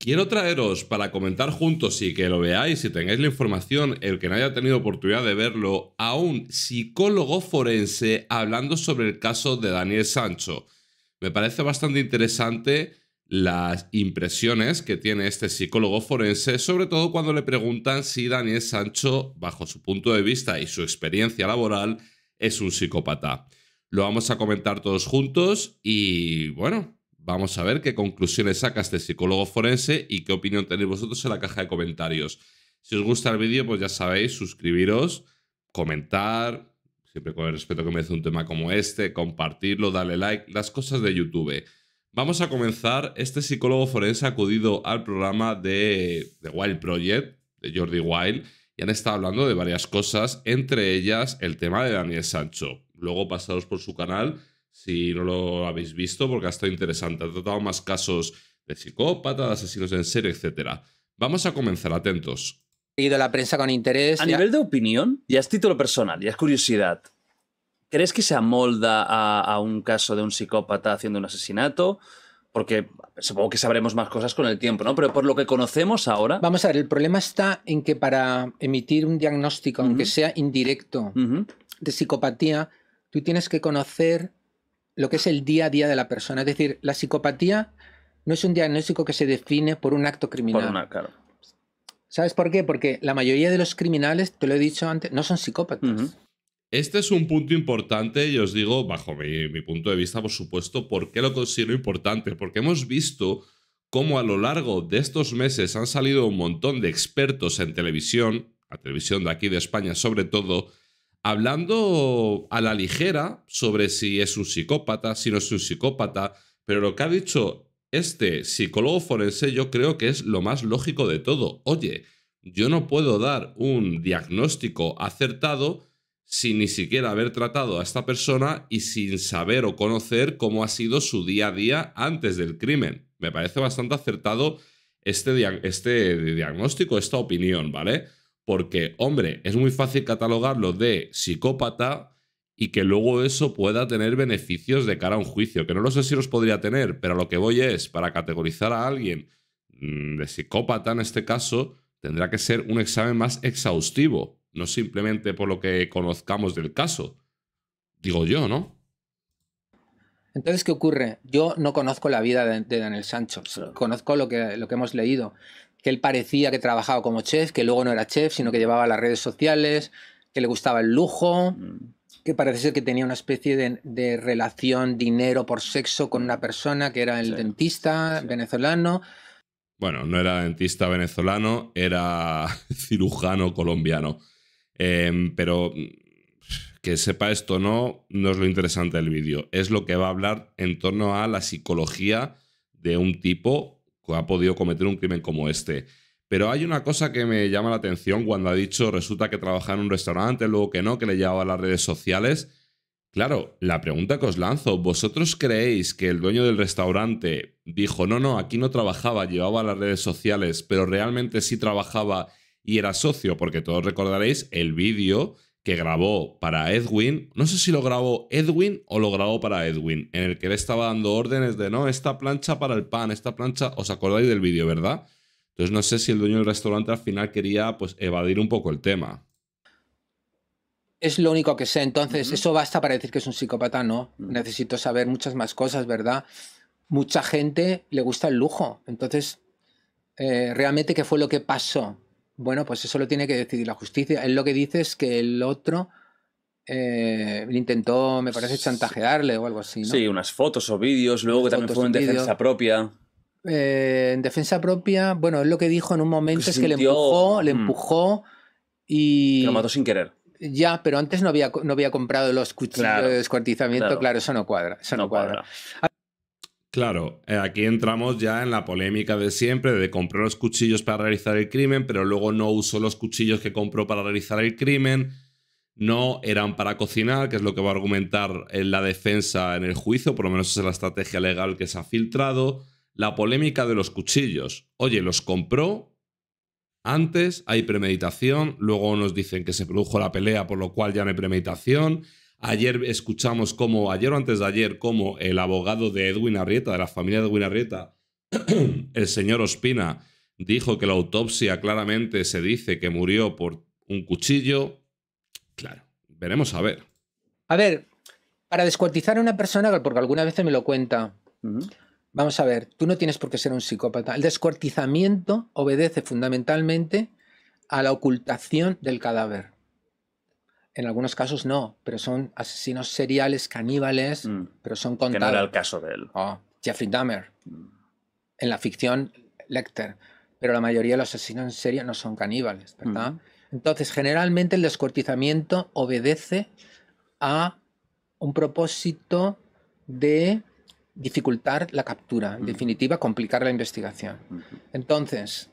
Quiero traeros para comentar juntos y que lo veáis y tengáis la información, el que no haya tenido oportunidad de verlo, a un psicólogo forense hablando sobre el caso de Daniel Sancho. Me parece bastante interesante las impresiones que tiene este psicólogo forense, sobre todo cuando le preguntan si Daniel Sancho, bajo su punto de vista y su experiencia laboral, es un psicópata. Lo vamos a comentar todos juntos y bueno, Vamos a ver qué conclusiones saca este psicólogo forense y qué opinión tenéis vosotros en la caja de comentarios. Si os gusta el vídeo, pues ya sabéis, suscribiros, comentar, siempre con el respeto que merece un tema como este, compartirlo, darle like, las cosas de YouTube. Vamos a comenzar. Este psicólogo forense ha acudido al programa de, The Wild Project, de Jordi Wild, y han estado hablando de varias cosas, entre ellas el tema de Daniel Sancho. Luego pasados por su canal si no lo habéis visto, porque ha estado interesante. Ha tratado más casos de psicópatas, asesinos en serie, etc. Vamos a comenzar, atentos. He ido la prensa con interés. A nivel de opinión, ya es título personal, ya es curiosidad. ¿Crees que se amolda a, un caso de un psicópata haciendo un asesinato? porque supongo que sabremos más cosas con el tiempo, ¿no? Pero por lo que conocemos ahora... Vamos a ver, el problema está en que para emitir un diagnóstico, aunque sea indirecto, de psicopatía, tú tienes que conocer lo que es el día a día de la persona. Es decir, la psicopatía no es un diagnóstico que se define por un acto criminal. Por claro. ¿Sabes por qué? Porque la mayoría de los criminales, te lo he dicho antes, no son psicópatas. Este es un punto importante y os digo, bajo mi, mi punto de vista, por supuesto, por qué lo considero importante. Porque hemos visto cómo a lo largo de estos meses han salido un montón de expertos en televisión, a televisión de aquí de España sobre todo, hablando a la ligera sobre si es un psicópata, si no es un psicópata, pero lo que ha dicho este psicólogo forense yo creo que es lo más lógico de todo. Oye, yo no puedo dar un diagnóstico acertado sin ni siquiera haber tratado a esta persona y sin saber o conocer cómo ha sido su día a día antes del crimen. Me parece bastante acertado este, este diagnóstico, esta opinión, ¿vale? porque, hombre, es muy fácil catalogarlo de psicópata y que luego eso pueda tener beneficios de cara a un juicio, que no lo sé si los podría tener, pero lo que voy es, para categorizar a alguien mm, de psicópata en este caso, tendrá que ser un examen más exhaustivo, no simplemente por lo que conozcamos del caso. Digo yo, ¿no? Entonces, ¿qué ocurre? Yo no conozco la vida de, Daniel Sancho, conozco lo que, lo que hemos leído, que él parecía que trabajaba como chef, que luego no era chef, sino que llevaba las redes sociales, que le gustaba el lujo, mm. que parece ser que tenía una especie de, relación dinero por sexo con una persona que era el dentista venezolano. Bueno, no era dentista venezolano, era cirujano colombiano. Em, pero mm, que sepa esto no, no es lo interesante del vídeo. Es lo que va a hablar en torno a la psicología de un tipo ha podido cometer un crimen como este. Pero hay una cosa que me llama la atención cuando ha dicho resulta que trabajaba en un restaurante, luego que no, que le llevaba a las redes sociales. Claro, la pregunta que os lanzo, ¿vosotros creéis que el dueño del restaurante dijo, no, no, aquí no trabajaba, llevaba a las redes sociales, pero realmente sí trabajaba y era socio? Porque todos recordaréis el vídeo que grabó para Edwin, no sé si lo grabó Edwin o lo grabó para Edwin, en el que él estaba dando órdenes de, no, esta plancha para el pan, esta plancha, os acordáis del vídeo, ¿verdad? Entonces no sé si el dueño del restaurante al final quería pues evadir un poco el tema. Es lo único que sé, entonces eso basta para decir que es un psicópata, ¿no? Mm. Necesito saber muchas más cosas, ¿verdad? Mucha gente le gusta el lujo, entonces eh, realmente qué fue lo que pasó bueno, pues eso lo tiene que decidir la justicia. Él lo que dice es que el otro eh, intentó, me parece, chantajearle o algo así. Sí, unas fotos o vídeos, luego que también fue en defensa propia. Eh, en defensa propia, bueno, él lo que dijo en un momento es que le empujó, le mm. empujó y... lo mató sin querer. Ya, pero antes no había, no había comprado los cuchillos de descuartizamiento, claro. eso no cuadra. Eso no, cuadra. Claro, eh, aquí entramos ya en la polémica de siempre de compró los cuchillos para realizar el crimen, pero luego no usó los cuchillos que compró para realizar el crimen, no eran para cocinar, que es lo que va a argumentar en la defensa en el juicio, por lo menos es la estrategia legal que se ha filtrado. La polémica de los cuchillos. Oye, los compró antes, hay premeditación, luego nos dicen que se produjo la pelea, por lo cual ya no hay premeditación. Ayer escuchamos cómo, ayer o antes de ayer, como el abogado de Edwin Arrieta, de la familia de Edwin Arrieta, el señor Ospina, dijo que la autopsia claramente se dice que murió por un cuchillo. Claro, veremos a ver. A ver, para descuartizar a una persona, porque alguna vez me lo cuenta, vamos a ver, tú no tienes por qué ser un psicópata. El descuartizamiento obedece fundamentalmente a la ocultación del cadáver en algunos casos no, pero son asesinos seriales, caníbales, mm. pero son contados. Que no era el caso de él. Ah, Jeffrey Dahmer. Mm. En la ficción, Lecter. Pero la mayoría de los asesinos en serie no son caníbales, ¿verdad? Mm. Entonces, generalmente el descuartizamiento obedece a un propósito de dificultar la captura, en definitiva, complicar la investigación. Entonces,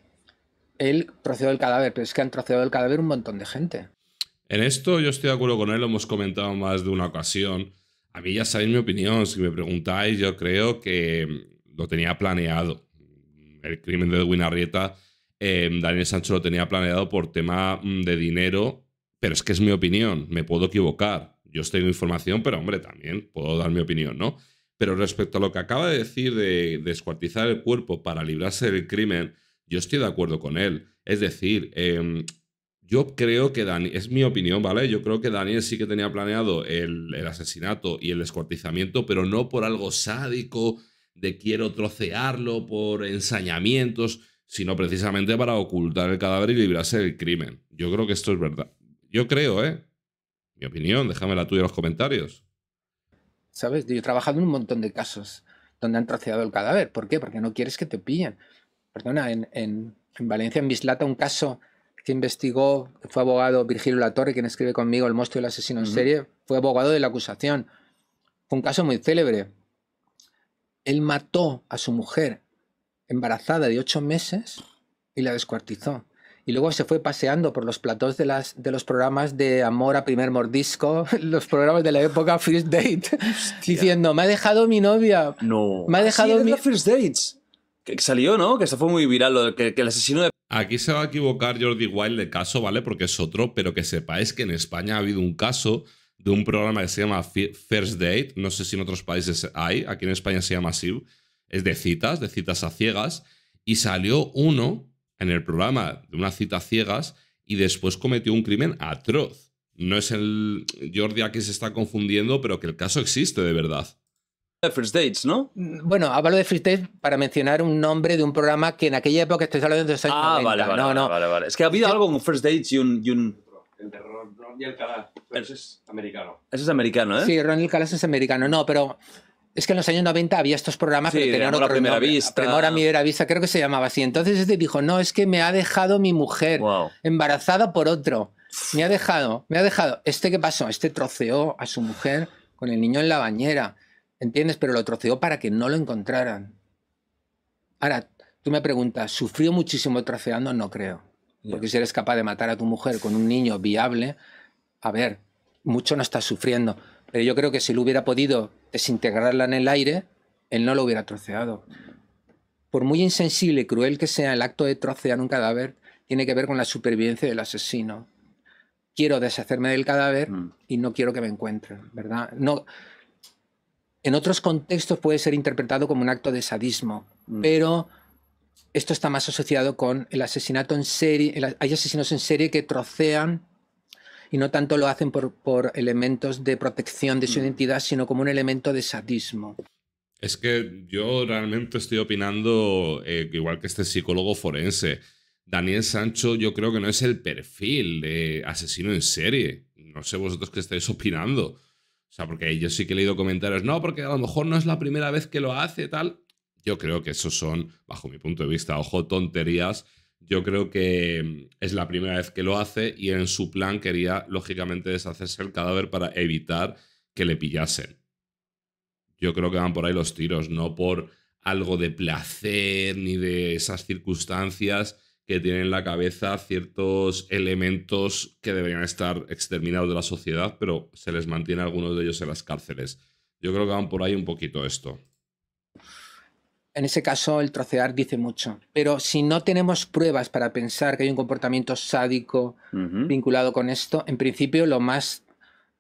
él troceó el cadáver, pero es que han troceado el cadáver un montón de gente. En esto yo estoy de acuerdo con él, lo hemos comentado más de una ocasión. A mí ya sabéis mi opinión, si me preguntáis, yo creo que mm, lo tenía planeado. El crimen de Edwin Arrieta, em, Daniel Sancho lo tenía planeado por tema mm, de dinero, pero es que es mi opinión, me puedo equivocar. Yo tengo información, pero hombre, también puedo dar mi opinión, ¿no? Pero respecto a lo que acaba de decir de descuartizar el cuerpo para librarse del crimen, yo estoy de acuerdo con él. Es decir, em, yo creo que Daniel... es mi opinión, ¿vale? Yo creo que Daniel sí que tenía planeado el, asesinato y el descuartizamiento, pero no por algo sádico de quiero trocearlo, por ensañamientos, sino precisamente para ocultar el cadáver y librarse del crimen. Yo creo que esto es verdad. Yo creo, ¿eh? Mi opinión, déjame la tuya en los comentarios. Sabes, yo he trabajado en un montón de casos donde han troceado el cadáver. ¿Por qué? Porque no quieres que te pillen. Perdona, en, Valencia, en Bislata, un caso que investigó, fue abogado Virgilio Latorre, quien escribe conmigo El monstruo del asesino en serie, fue abogado de la acusación. Fue un caso muy célebre. Él mató a su mujer embarazada de ocho meses y la descuartizó. Y luego se fue paseando por los platós de, las, de los programas de Amor a Primer Mordisco, los programas de la época First Date, diciendo, me ha dejado mi novia. No. Me ha ah, dejado mi... First Dates. Que salió, ¿no? Que se fue muy viral, lo que el asesino de Aquí se va a equivocar Jordi Wild de caso, ¿vale? Porque es otro, pero que sepáis que en España ha habido un caso de un programa que se llama First Date, no sé si en otros países hay, aquí en España se llama así, es de citas, de citas a ciegas, y salió uno en el programa de una cita a ciegas y después cometió un crimen atroz. No es el Jordi aquí se está confundiendo, pero que el caso existe de verdad de First Dates, ¿no? Mm, bueno, hablo de First Dates para mencionar un nombre de un programa que en aquella época estoy hablando de los años ah, Vale, vale, vale, Es que ha habido algo con First Dates y un... Y un... El de Ron, y el Calas. Ese es americano. Ese es americano, ¿eh? Sí, Ron y el es americano. No, pero es que en los años 90 había estos programas que tenían otro primera nombre. vista. Primera primera vista, creo que se llamaba así. Entonces este dijo, no, es que me ha dejado mi mujer embarazada por otro. Me ha dejado, me ha dejado. ¿Este qué pasó? Este troceó a su mujer con el niño en la bañera. ¿Entiendes? Pero lo troceó para que no lo encontraran. Ahora, tú me preguntas, ¿sufrió muchísimo troceando? No creo. Porque si eres capaz de matar a tu mujer con un niño viable, a ver, mucho no está sufriendo. Pero yo creo que si lo hubiera podido desintegrarla en el aire, él no lo hubiera troceado. Por muy insensible y cruel que sea el acto de trocear un cadáver, tiene que ver con la supervivencia del asesino. Quiero deshacerme del cadáver mm. y no quiero que me encuentren, ¿verdad? No, en otros contextos puede ser interpretado como un acto de sadismo, mm. pero esto está más asociado con el asesinato en serie. hay asesinos en serie que trocean y no tanto lo hacen por, por elementos de protección de su mm. identidad, sino como un elemento de sadismo. Es que yo realmente estoy opinando eh, igual que este psicólogo forense. Daniel Sancho yo creo que no es el perfil de asesino en serie. No sé vosotros qué estáis opinando. O sea, porque yo sí que he leído comentarios, no, porque a lo mejor no es la primera vez que lo hace, tal. Yo creo que eso son, bajo mi punto de vista, ojo, tonterías. Yo creo que mm, es la primera vez que lo hace y en su plan quería, lógicamente, deshacerse el cadáver para evitar que le pillasen. Yo creo que van por ahí los tiros, no por algo de placer ni de esas circunstancias que tienen en la cabeza ciertos elementos que deberían estar exterminados de la sociedad, pero se les mantiene algunos de ellos en las cárceles. Yo creo que van por ahí un poquito esto. En ese caso, el trocear dice mucho. Pero si no tenemos pruebas para pensar que hay un comportamiento sádico vinculado con esto, en principio lo más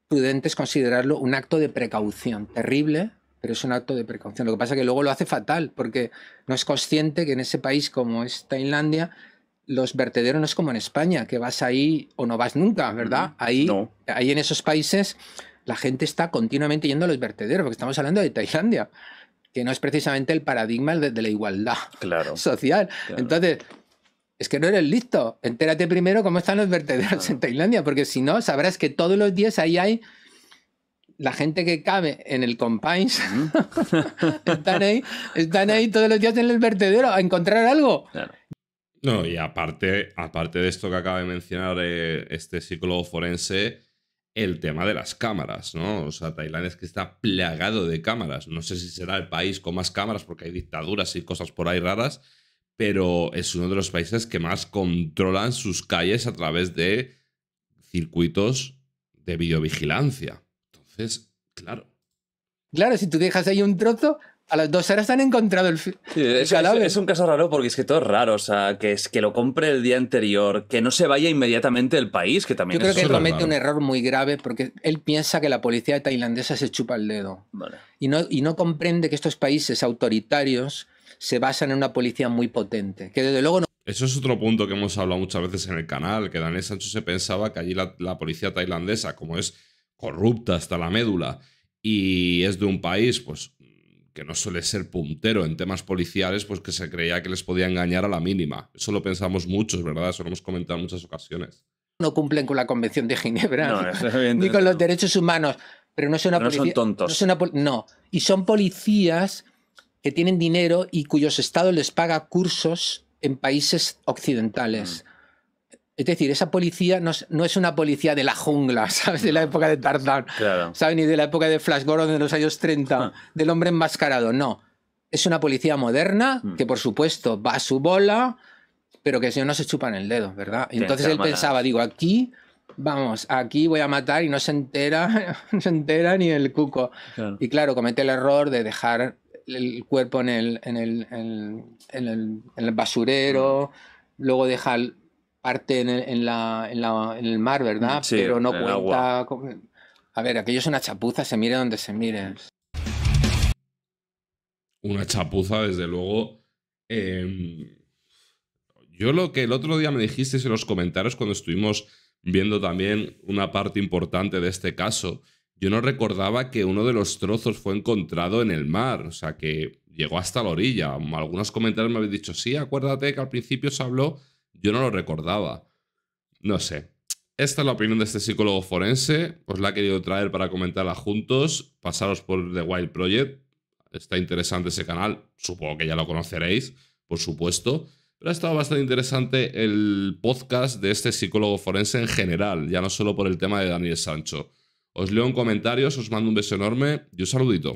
prudente es considerarlo un acto de precaución. Terrible, pero es un acto de precaución. Lo que pasa es que luego lo hace fatal, porque no es consciente que en ese país como es Tailandia los vertederos no es como en España, que vas ahí o no vas nunca, mm, ¿verdad? Ahí, ahí en esos países la gente está continuamente yendo a los vertederos, porque estamos hablando de Tailandia, que no es precisamente el paradigma de, la igualdad social. Entonces, es que no eres listo. Entérate primero cómo están los vertederos en Tailandia, porque si no, sabrás que todos los días ahí hay la gente que cabe en el compines están ahí, todos los días en el vertedero a encontrar algo. No, eh, y aparte, aparte de esto que acaba de mencionar eh, este psicólogo forense, el tema de las cámaras, ¿no? O sea, Tailandia es que está plagado de cámaras. No sé si será el país con más cámaras porque hay dictaduras y cosas por ahí raras, pero es uno de los países que más controlan sus calles a través de circuitos de videovigilancia. Entonces, claro. Claro, si tú dejas ahí un trozo, a las dos horas han encontrado el, es, un caso raro porque es que todo es raro. O sea, que es que lo compre el día anterior, que no se vaya inmediatamente del país, que también Yo creo que él comete un error muy grave porque él piensa que la policía tailandesa se chupa el dedo. Y, no, y no comprende que estos países autoritarios se basan en una policía muy potente, que desde luego no eso es otro punto que hemos hablado muchas veces en el canal, que Daniel Sancho se pensaba que allí la, policía tailandesa, como es corrupta hasta la médula y es de un país, pues que no suele ser puntero en temas policiales, pues que se creía que les podía engañar a la mínima. Eso lo pensamos muchos, ¿verdad? Eso lo hemos comentado en muchas ocasiones. No cumplen con la Convención de Ginebra, ni con los derechos humanos, pero no son una no son tontos. No, y son policías que tienen dinero y cuyos estados les paga cursos en países occidentales. Mm. Es decir, esa policía no es, una policía de la jungla, ¿sabes? De la época de Tarzán, ¿sabes? Ni de la época de Flash Gordon de los años 30, ah. del hombre enmascarado, no. Es una policía moderna mm. que, por supuesto, va a su bola, pero que si no, no se en el dedo, ¿verdad? Y entonces él pensaba, digo, aquí, vamos, aquí voy a matar y no se entera, no se entera ni el cuco. Y claro, comete el error de dejar el cuerpo en el, en el, basurero, mm. luego deja parte en el, mar, ¿verdad? Mm, Pero no cuenta. A ver, aquello es una chapuza, se mire donde se mire. Una chapuza, desde luego. Em, yo lo que el otro día me dijisteis en los comentarios cuando estuvimos viendo también una parte importante de este caso, yo no recordaba que uno de los trozos fue encontrado en el mar, o sea que llegó hasta la orilla. Algunos comentarios me habéis dicho, sí, acuérdate que al principio se habló yo no lo recordaba. No sé. Esta es la opinión de este psicólogo forense. Os la he querido traer para comentarla juntos. Pasaros por The Wild Project. Está interesante ese canal. Supongo que ya lo conoceréis, por supuesto. Pero ha estado bastante interesante el podcast de este psicólogo forense en general, ya no solo por el tema de Daniel Sancho. Os leo en comentarios, os mando un beso enorme y un saludito.